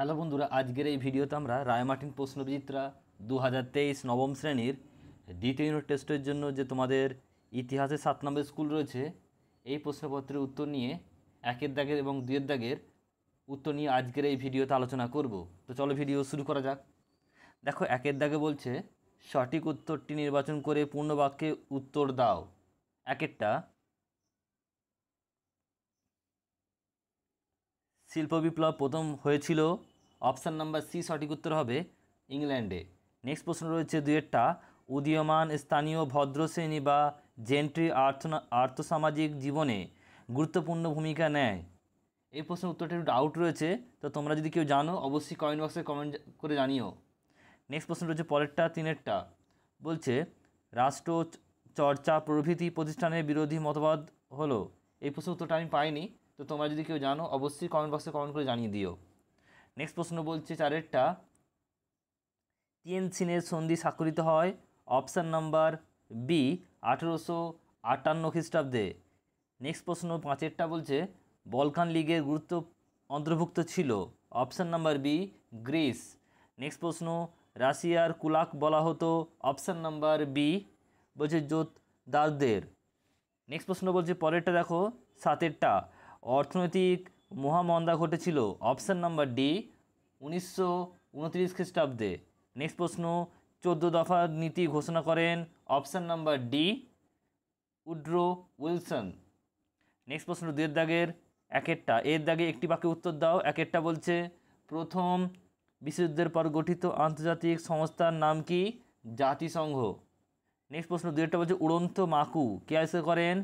hello বন্ধুরা আজকের এই ভিডিওতে আমরা রায়মার্টিন প্রশ্নবিচিত্রা দু হাজার তেইশ নবম শ্রেণীর দ্বিতীয় ইউনিট টেস্টের জন্য যে তোমাদের ইতিহাসে সাত নম্বর স্কুল রয়েছে এই প্রশ্নপত্রের উত্তর নিয়ে একের দাগের এবং দুয়ের দাগের উত্তর নিয়ে আজকের এই ভিডিওতে আলোচনা করব তো চলো ভিডিও শুরু করা যাক দেখো একের দাগে বলছে সঠিক উত্তরটি নির্বাচন করে পূর্ণ বাক্যে উত্তর দাও একেরটা শিল্প বিপ্লব প্রথম হয়েছিল অপশান নাম্বার সি সঠিক উত্তর হবে ইংল্যান্ডে নেক্সট প্রশ্ন রয়েছে দুয়েরটা উদীয়মান স্থানীয় ভদ্রশ্রেণী বা জেন্ট্রি আর্থ আর্থসামাজিক জীবনে গুরুত্বপূর্ণ ভূমিকা নেয় এই প্রশ্নের উত্তরটা একটু ডাউট রয়েছে তো তোমরা যদি কেউ জানো অবশ্যই কমেন্ট বক্সে কমেন্ট করে জানিও নেক্সট প্রশ্ন রয়েছে পরেরটা তিনেরটা বলছে রাষ্ট্র চর্চা প্রভৃতি প্রতিষ্ঠানের বিরোধী মতবাদ হলো এই প্রশ্নের উত্তরটা আমি পাইনি তো তোমরা যদি কেউ জানো অবশ্যই কমেন্ট বক্সে কমেন্ট করে জানিয়ে দিও নেক্সট প্রশ্ন বলছে চারেরটা তিয়েনসিনের সন্ধি স্বাক্ষরিত হয় অপশান নাম্বার বি আঠেরোশো আটান্ন খ্রিস্টাব্দে নেক্সট প্রশ্ন পাঁচেরটা বলছে বলকান লীগের গুরুত্ব অন্তর্ভুক্ত ছিল option number B Greece next প্রশ্ন রাশিয়ার কুলাক বলা হতো অপশান নাম্বার বি বলছে জোত দাসদের নেক্সট প্রশ্ন বলছে পরেরটা দেখো সাতেরটা অর্থনৈতিক মহামন্দা ঘটেছিল অপশান নাম্বার ডি উনিশশো উনত্রিশ খ্রিস্টাব্দে নেক্সট প্রশ্ন চোদ্দো দফা নীতি ঘোষণা করেন option number D Woodrow Wilson next প্রশ্ন দুয়ের দাগের একেরটা এর দাগে একটি বাক্যে উত্তর দাও একেরটা বলছে প্রথম বিশ্বযুদ্ধের পর গঠিত আন্তর্জাতিক সংস্থার নাম কি জাতিসংঘ নেক্সট প্রশ্ন দুয়েরটা বলছে উড়ন্ত মাকু কে আসে করেন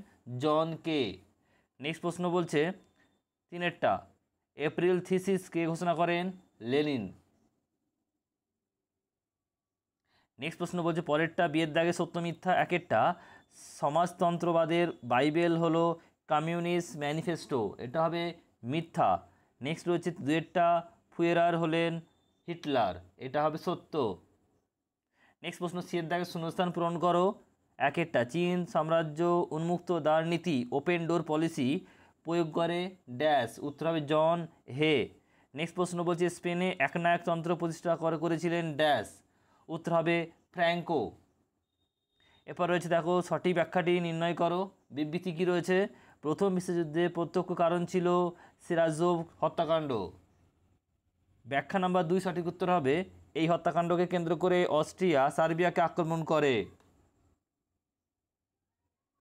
জন কে নেক্সট প্রশ্ন বলছে তিনেরটা এপ্রিল থিসিস কে ঘোষণা করেন লেনিন নেক্সট প্রশ্ন বলছে পরেরটা বিয়ের দাগে সত্য মিথ্যা একেরটা সমাজতন্ত্রবাদের বাইবেল হলো কমিউনিস্ট ম্যানিফেস্টো এটা হবে মিথ্যা নেক্সট রয়েছে দুয়েরটা ফুয়েরার হলেন হিটলার এটা হবে সত্য নেক্সট প্রশ্ন সিয়ের দাগে শূন্যস্থান পূরণ করো একেরটা চীন সাম্রাজ্য উন্মুক্ত দ্বার নীতি ওপেন ডোর পলিসি প্রয়োগ করে ড্যাশ উত্তর হবে জন হে নেক্সট প্রশ্ন বলছে স্পেনে একনায়কতন্ত্র প্রতিষ্ঠা করে করেছিলেন ড্যাশ উত্তর হবে ফ্র্যাঙ্কো এরপর রয়েছে দেখো সঠিক ব্যাখ্যাটি নির্ণয় করো বিবৃতি কী রয়েছে প্রথম বিশ্বযুদ্ধে প্রত্যক্ষ কারণ ছিল সিরাজোভ হত্যাকাণ্ড ব্যাখ্যা নাম্বার দুই সঠিক উত্তর হবে এই হত্যাকাণ্ডকে কেন্দ্র করে অস্ট্রিয়া সার্বিয়াকে আক্রমণ করে